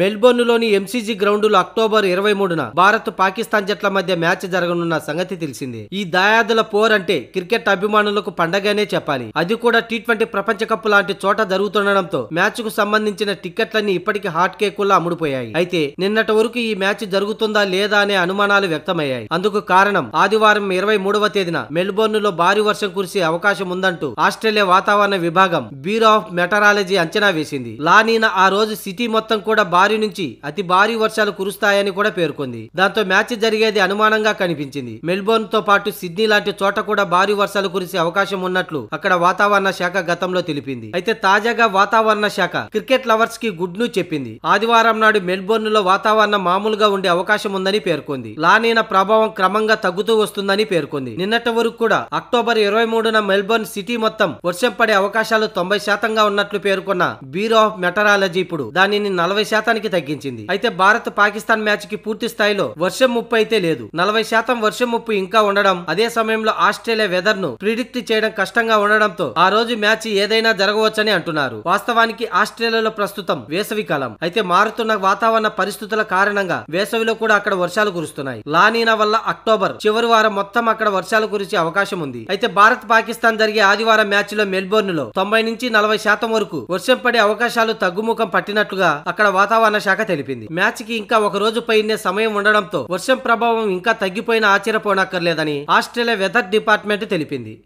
మెల్బోర్న్లోని MCG గ్రౌండ్లో October ఇరవై మూడున భారత్ పాకిస్తాన్ జట్ల మధ్య మ్యాచ్ జరగనున్న సంగతి తెలిసింది ఈ దాయాదుల పోర్ అంటే క్రికెట్ అభిమానులకు పండగనే చెప్పాలి అది కూడా టీ ట్వంటీ ప్రపంచ కప్ లాంటి చోట జరుగుతుండటంతో మ్యాచ్ కు సంబంధించిన టిక్కెట్లన్నీ ఇప్పటికీ హాట్ కేకుల్లో అమ్ముడుపోయాయి అయితే నిన్నటి వరకు ఈ మ్యాచ్ జరుగుతుందా లేదా అనే అనుమానాలు వ్యక్తమయ్యాయి అందుకు కారణం ఆదివారం ఇరవై మూడవ తేదీన మెల్బోర్న్ లో భారీ వర్షం కురిసే అవకాశం ఉందంటూ ఆస్ట్రేలియా వాతావరణ విభాగం బ్యూరో ఆఫ్ మెటరాలజీ అంచనా వేసింది లానీనా ఆ రోజు సిటీ మొత్తం కూడా భారీ నుంచి అతి భారీ వర్షాలు కురుస్తాయని కూడా పేర్కొంది దాంతో మ్యాచ్ జరిగేది అనుమానంగా కనిపించింది మెల్బోర్న్ తో పాటు సిడ్నీ లాంటి చోట కూడా భారీ వర్షాలు కురిసే అవకాశం ఉన్నట్లు అక్కడ వాతావరణ శాఖ గతంలో తెలిపింది అయితే తాజాగా వాతావరణ శాఖ క్రికెట్ లవర్స్ కి గుడ్ న్యూస్ చెప్పింది ఆదివారం నాడు మెల్బోర్న్ లో వాతావరణం మామూలుగా ఉండే అవకాశం ఉందని పేర్కొంది లానీన ప్రభావం క్రమంగా తగ్గుతూ వస్తుందని పేర్కొంది నిన్నటి వరకు కూడా అక్టోబర్ ఇరవై మూడున మెల్బోర్న్ సిటీ మొత్తం వర్షం పడే అవకాశాలు తొంభై శాతంగా ఉన్నట్లు పేర్కొన్న బ్యూరో ఆఫ్ మెటరాలజీ ఇప్పుడు దానిని నలభై శాతం శాతానికి తగ్గించింది అయితే భారత్ పాకిస్తాన్ మ్యాచ్ కి పూర్తి స్థాయిలో వర్షం ముప్పు అయితే లేదు నలభై శాతం వర్షం ముప్పు ఇంకా ఉండడం అదే సమయంలో ఆస్ట్రేలియా వెదర్ ను ప్రిడిక్ట్ చేయడం కష్టంగా ఉండడంతో ఆ రోజు మ్యాచ్ ఏదైనా జరగవచ్చని అంటున్నారు వాస్తవానికి ఆస్ట్రేలియాలో ప్రస్తుతం వేసవి కాలం అయితే మారుతున్న వాతావరణ పరిస్థితుల కారణంగా వేసవిలో కూడా అక్కడ వర్షాలు కురుస్తున్నాయి లానీనా వల్ల అక్టోబర్ చివరి వారం మొత్తం అక్కడ వర్షాలు కురిసే అవకాశం ఉంది అయితే భారత్ పాకిస్తాన్ జరిగే ఆదివారం మ్యాచ్ లో మెల్బోర్న్ లో తొంభై నుంచి నలభై శాతం వరకు వర్షం పడే అవకాశాలు తగ్గుముఖం పట్టినట్లుగా అక్కడ వాతావరణ రవాణా శాఖ తెలిపింది మ్యాచ్ కి ఇంకా ఒక రోజు పైనే సమయం ఉండడంతో వర్షం ప్రభావం ఇంకా తగ్గిపోయిన ఆశ్చర్యపోనక్కర్లేదని ఆస్ట్రేలియా వెదర్ డిపార్ట్మెంట్ తెలిపింది